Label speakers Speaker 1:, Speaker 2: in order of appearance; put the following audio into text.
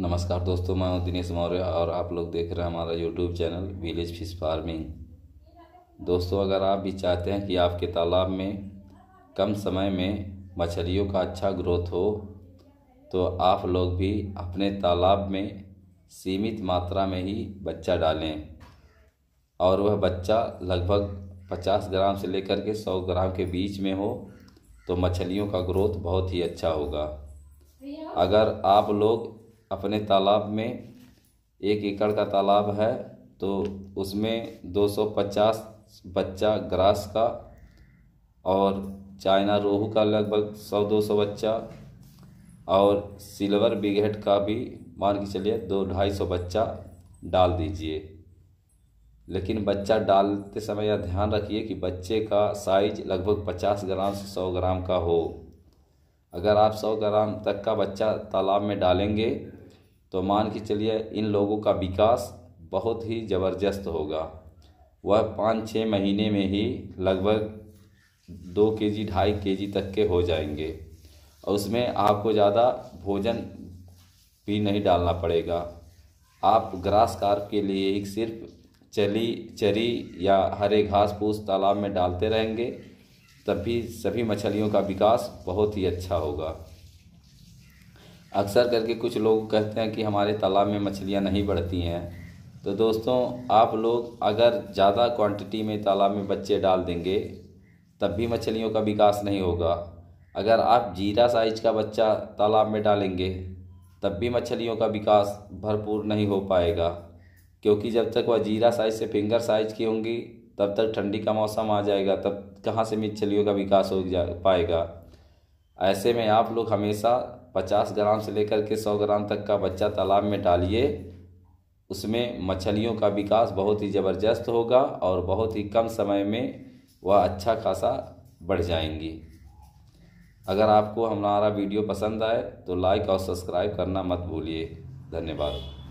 Speaker 1: नमस्कार दोस्तों मैं हूँ दिनेश मौर्य और आप लोग देख रहे हैं हमारा YouTube channel village fish farming दोस्तों अगर आप भी चाहते हैं कि आपके तालाब में कम समय में मछलियों का अच्छा ग्रोथ हो तो आप लोग भी अपने तालाब में सीमित मात्रा में ही बच्चा डालें और वह बच्चा लगभग 50 ग्राम से लेकर के 100 ग्राम के बीच में हो तो मछलियों का ग्रोथ बहुत ही अच्छा होगा अगर आप लोग अपने तालाब में एक एकड़ का तालाब है तो उसमें 250 बच्चा ग्रास का और चाइना रोहू का लगभग 100-200 बच्चा और सिल्वर बिगेट का भी मान के चलिए दो ढाई सौ बच्चा डाल दीजिए लेकिन बच्चा डालते समय यह ध्यान रखिए कि बच्चे का साइज लगभग 50 ग्राम से 100 ग्राम का हो अगर आप 100 ग्राम तक का बच्चा तालाब में डालेंगे तो मान के चलिए इन लोगों का विकास बहुत ही ज़बरदस्त होगा वह पाँच छः महीने में ही लगभग दो के जी ढाई के जी तक के हो जाएंगे और उसमें आपको ज़्यादा भोजन भी नहीं डालना पड़ेगा आप ग्रास कार्प के लिए ही सिर्फ चली चरी या हरे घास फूस तालाब में डालते रहेंगे तब भी सभी मछलियों का विकास बहुत ही अच्छा होगा अक्सर करके कुछ लोग कहते हैं कि हमारे तालाब में मछलियाँ नहीं बढ़ती हैं तो दोस्तों आप लोग अगर ज़्यादा क्वांटिटी में तालाब में बच्चे डाल देंगे तब भी मछलियों का विकास नहीं होगा अगर आप जीरा साइज का बच्चा तालाब में डालेंगे तब भी मछलियों का विकास भरपूर नहीं हो पाएगा क्योंकि जब तक वह जीरा साइज से फिंगर साइज की होंगी तब तक ठंडी का मौसम आ जाएगा तब कहाँ से मछलियों का विकास हो जा पाएगा ऐसे में आप लोग हमेशा पचास ग्राम से लेकर के सौ ग्राम तक का बच्चा तालाब में डालिए उसमें मछलियों का विकास बहुत ही ज़बरदस्त होगा और बहुत ही कम समय में वह अच्छा खासा बढ़ जाएंगी अगर आपको हमारा वीडियो पसंद आए तो लाइक और सब्सक्राइब करना मत भूलिए धन्यवाद